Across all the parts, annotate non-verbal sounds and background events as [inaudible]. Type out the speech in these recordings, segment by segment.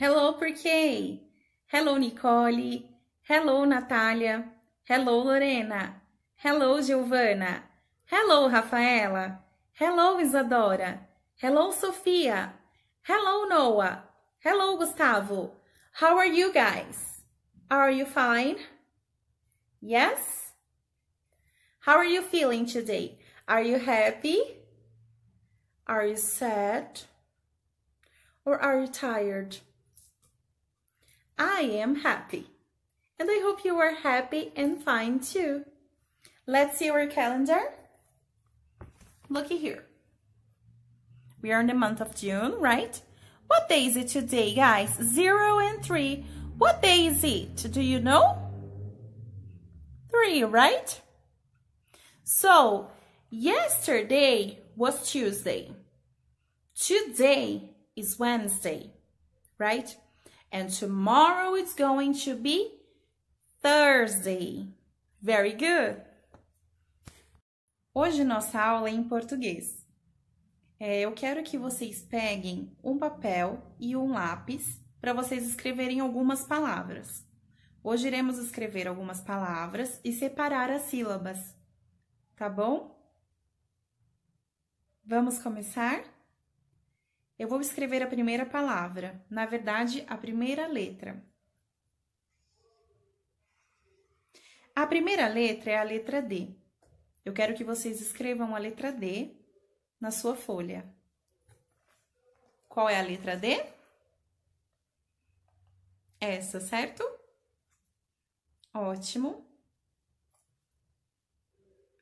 Hello, Porque. Hello, Nicole. Hello, Natália. Hello, Lorena. Hello, Giovana. Hello, Rafaela. Hello, Isadora. Hello, Sofia. Hello, Noah. Hello, Gustavo. How are you guys? Are you fine? Yes? How are you feeling today? Are you happy? Are you sad? Or are you tired? I am happy. And I hope you are happy and fine too. Let's see our calendar. Looky here. We are in the month of June, right? What day is it today, guys? Zero and three. What day is it? Do you know? Three, right? So, yesterday was Tuesday. Today is Wednesday, right? And tomorrow it's going to be Thursday. Very good. Hoje nossa aula é em português. É, eu quero que vocês peguem um papel e um lápis para vocês escreverem algumas palavras. Hoje iremos escrever algumas palavras e separar as sílabas, tá bom? Vamos começar? Eu vou escrever a primeira palavra, na verdade, a primeira letra. A primeira letra é a letra D. Eu quero que vocês escrevam a letra D na sua folha. Qual é a letra D? Essa, certo? Ótimo.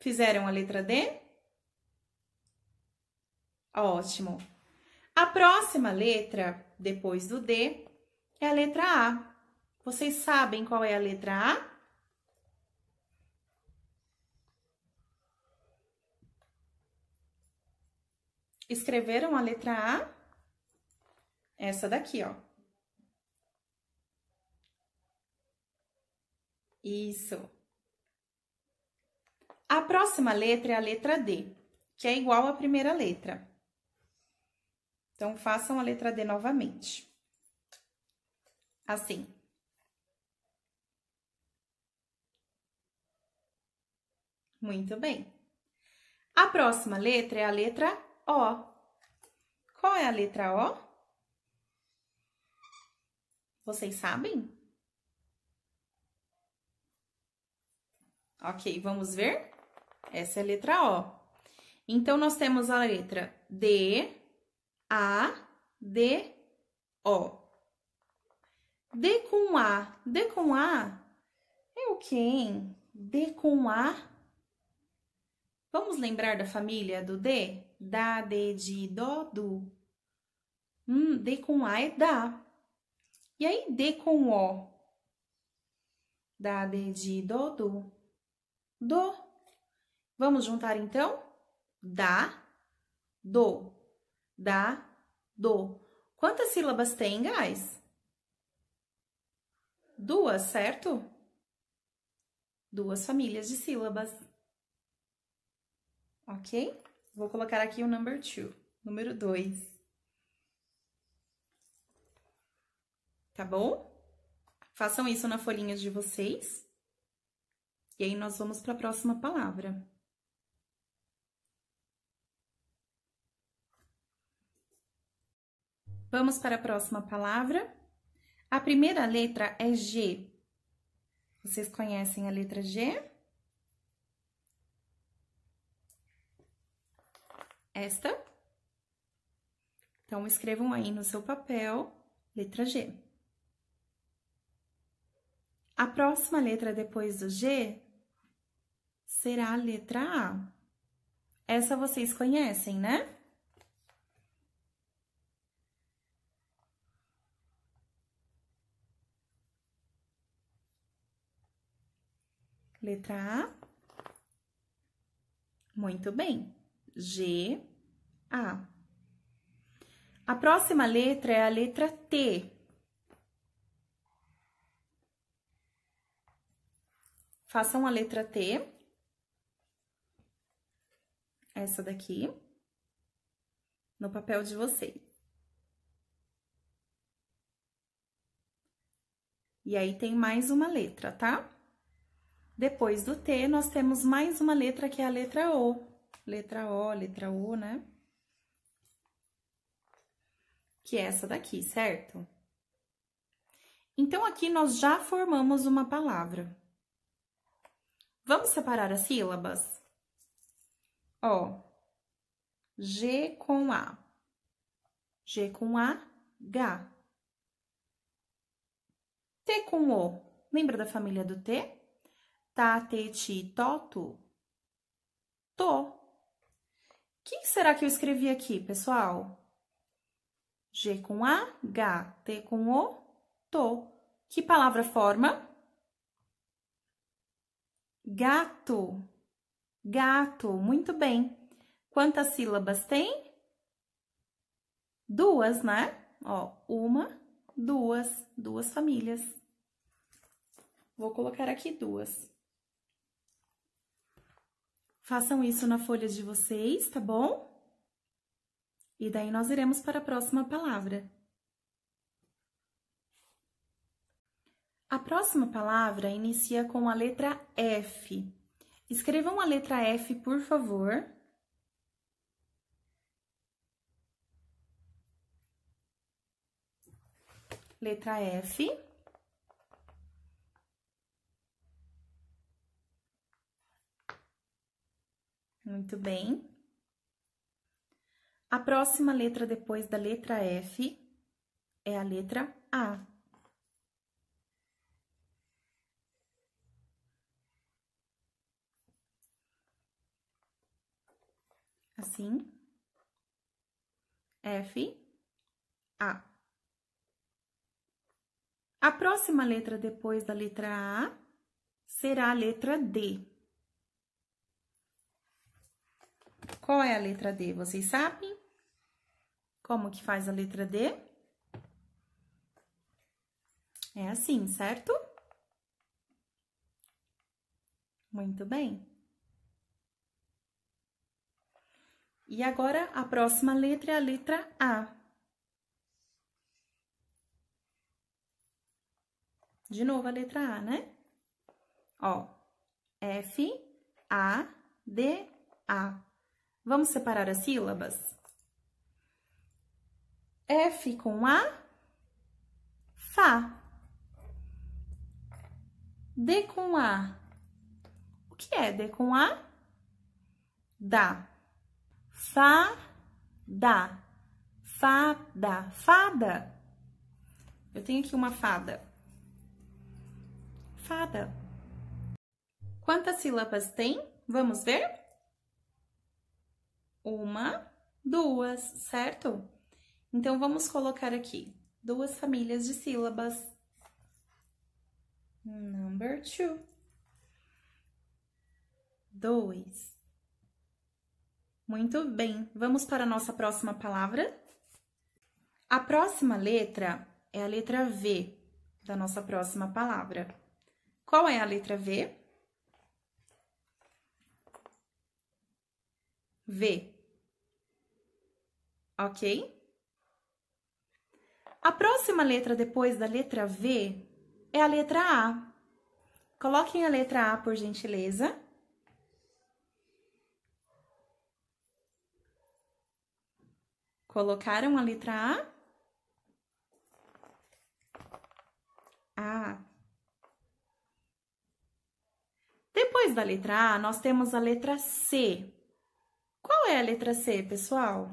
Fizeram a letra D? Ótimo. A próxima letra, depois do D, é a letra A. Vocês sabem qual é a letra A? Escreveram a letra A? Essa daqui, ó. Isso. A próxima letra é a letra D, que é igual à primeira letra. Então, façam a letra D novamente. Assim. Muito bem. A próxima letra é a letra O. Qual é a letra O? Vocês sabem? Ok, vamos ver? Essa é a letra O. Então, nós temos a letra D, a, D, O. D com A. D com A é o que, hein? D com A. Vamos lembrar da família do D? Dá, D, de, dó, D, Hum, D com A é dá. E aí, D com O? Dá, D, de, dó, do. Dó. Vamos juntar então? Dá, Dó da, do. Quantas sílabas tem, guys? Duas, certo? Duas famílias de sílabas. Ok? Vou colocar aqui o number two, número dois. Tá bom? Façam isso na folhinha de vocês. E aí nós vamos para a próxima palavra. Vamos para a próxima palavra. A primeira letra é G. Vocês conhecem a letra G? Esta? Então, escrevam aí no seu papel, letra G. A próxima letra depois do G será a letra A. Essa vocês conhecem, né? Letra A. Muito bem. G, A. A próxima letra é a letra T. Façam a letra T. Essa daqui. No papel de vocês. E aí tem mais uma letra, tá? Depois do T, nós temos mais uma letra que é a letra O. Letra O, letra U né? Que é essa daqui, certo? Então, aqui nós já formamos uma palavra. Vamos separar as sílabas? Ó, G com A. G com A, H. T com O. Lembra da família do T? tateti tá, toto? Tô. O que será que eu escrevi aqui, pessoal? G com A, H, T com O, tô. Que palavra forma? Gato. Gato, muito bem. Quantas sílabas tem? Duas, né? Ó, uma, duas, duas famílias. Vou colocar aqui duas. Façam isso na folha de vocês, tá bom? E daí nós iremos para a próxima palavra. A próxima palavra inicia com a letra F. Escrevam a letra F, por favor. Letra F. Muito bem. A próxima letra depois da letra F é a letra A. Assim. F, A. A próxima letra depois da letra A será a letra D. Qual é a letra D? Vocês sabem? Como que faz a letra D? É assim, certo? Muito bem. E agora, a próxima letra é a letra A. De novo, a letra A, né? Ó, F, A, D, A. Vamos separar as sílabas? F com A, Fá. D com A. O que é D com A? Dá. Fá, dá. Fada. Fada. Eu tenho aqui uma fada. Fada. Quantas sílabas tem? Vamos ver? uma, duas, certo? Então, vamos colocar aqui duas famílias de sílabas. Number two. Dois. Muito bem, vamos para a nossa próxima palavra? A próxima letra é a letra V da nossa próxima palavra. Qual é a letra V? V ok? A próxima letra depois da letra V é a letra A. Coloquem a letra A, por gentileza. Colocaram a letra A? A. Depois da letra A, nós temos a letra C. Qual é a letra C, pessoal?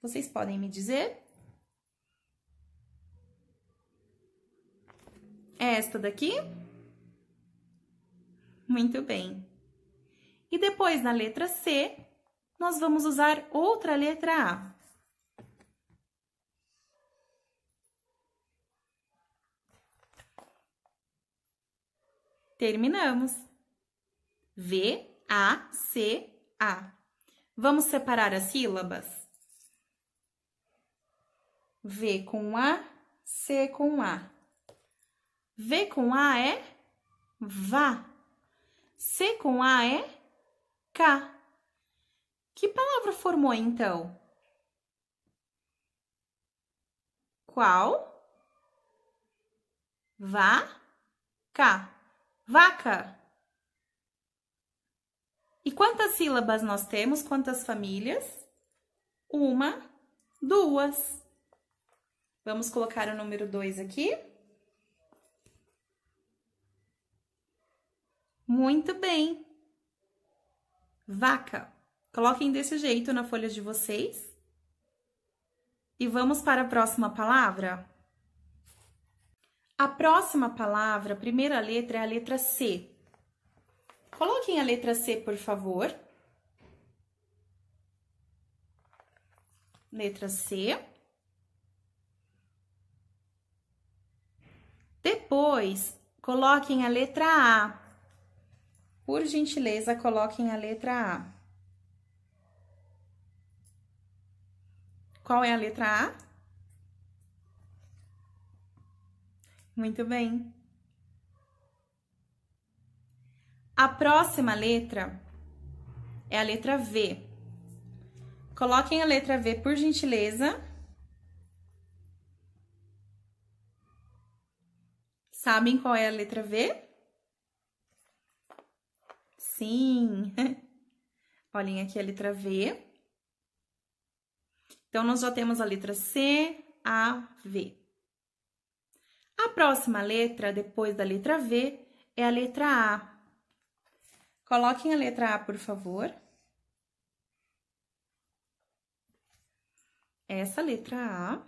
Vocês podem me dizer? É esta daqui? Muito bem. E depois, na letra C, nós vamos usar outra letra A. Terminamos. V, A, C, A. Vamos separar as sílabas? V com A, C com A. V com A é vá. C com A é cá. Que palavra formou então? Qual? Vá, cá. Vaca. E quantas sílabas nós temos? Quantas famílias? Uma, duas. Vamos colocar o número 2 aqui. Muito bem. Vaca. Coloquem desse jeito na folha de vocês. E vamos para a próxima palavra? A próxima palavra, a primeira letra é a letra C. Coloquem a letra C, por favor. Letra C. Depois, coloquem a letra A. Por gentileza, coloquem a letra A. Qual é a letra A? Muito bem. A próxima letra é a letra V. Coloquem a letra V, por gentileza. Sabem qual é a letra V? Sim. [laughs] Olhem aqui a letra V. Então, nós já temos a letra C, A, V. A próxima letra, depois da letra V, é a letra A. Coloquem a letra A, por favor. Essa letra A.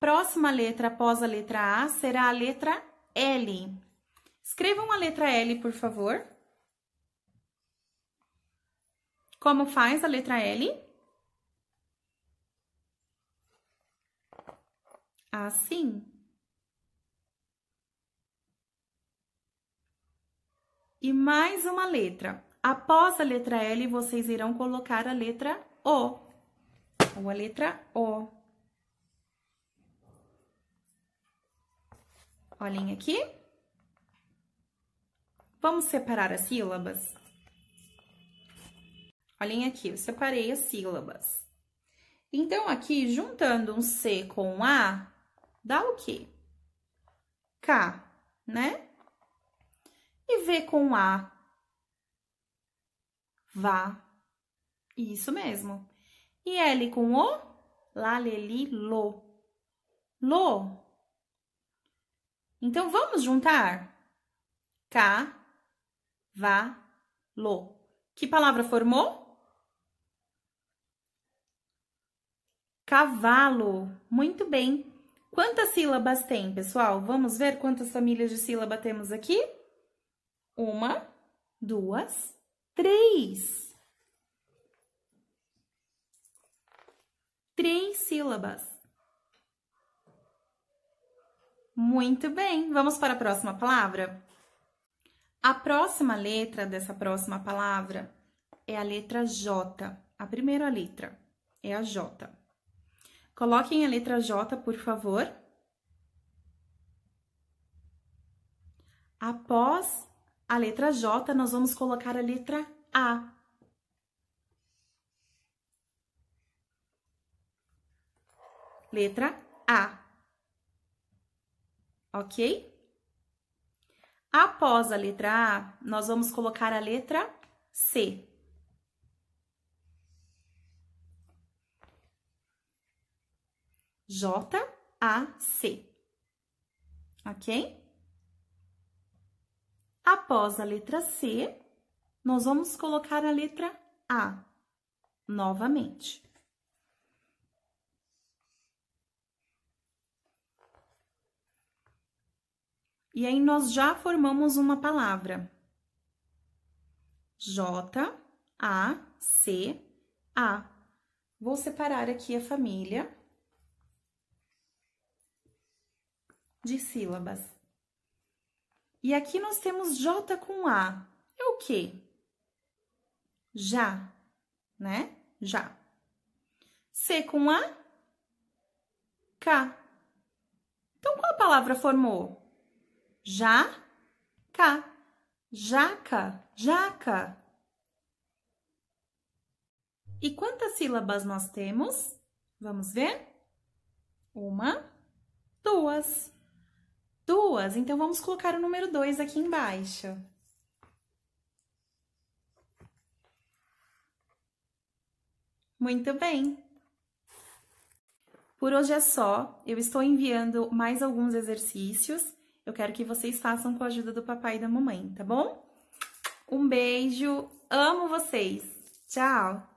Próxima letra após a letra A será a letra L. Escrevam a letra L, por favor. Como faz a letra L? Assim. E mais uma letra. Após a letra L, vocês irão colocar a letra O. Ou a letra O. Olhem aqui. Vamos separar as sílabas? Olhem aqui, eu separei as sílabas. Então, aqui, juntando um C com um A, dá o quê? K, né? E V com A. Vá. Isso mesmo. E L com O? Laleli, lo. Lo então vamos juntar cavalo. Que palavra formou? Cavalo. Muito bem. Quantas sílabas tem, pessoal? Vamos ver quantas famílias de sílaba temos aqui? Uma, duas, três. Três sílabas. Muito bem, vamos para a próxima palavra? A próxima letra dessa próxima palavra é a letra J, a primeira letra é a J. Coloquem a letra J, por favor. Após a letra J, nós vamos colocar a letra A. Letra A ok? Após a letra A, nós vamos colocar a letra C. J, A, C. Ok? Após a letra C, nós vamos colocar a letra A novamente. E aí nós já formamos uma palavra. J, A, C, A. Vou separar aqui a família de sílabas. E aqui nós temos J com A. É o quê? Já, né? Já. C com A, K. Então, qual palavra formou? Jaca, jaca, jaca. E quantas sílabas nós temos? Vamos ver? Uma, duas, duas. Então, vamos colocar o número dois aqui embaixo. Muito bem! Por hoje é só. Eu estou enviando mais alguns exercícios eu quero que vocês façam com a ajuda do papai e da mamãe, tá bom? Um beijo, amo vocês. Tchau!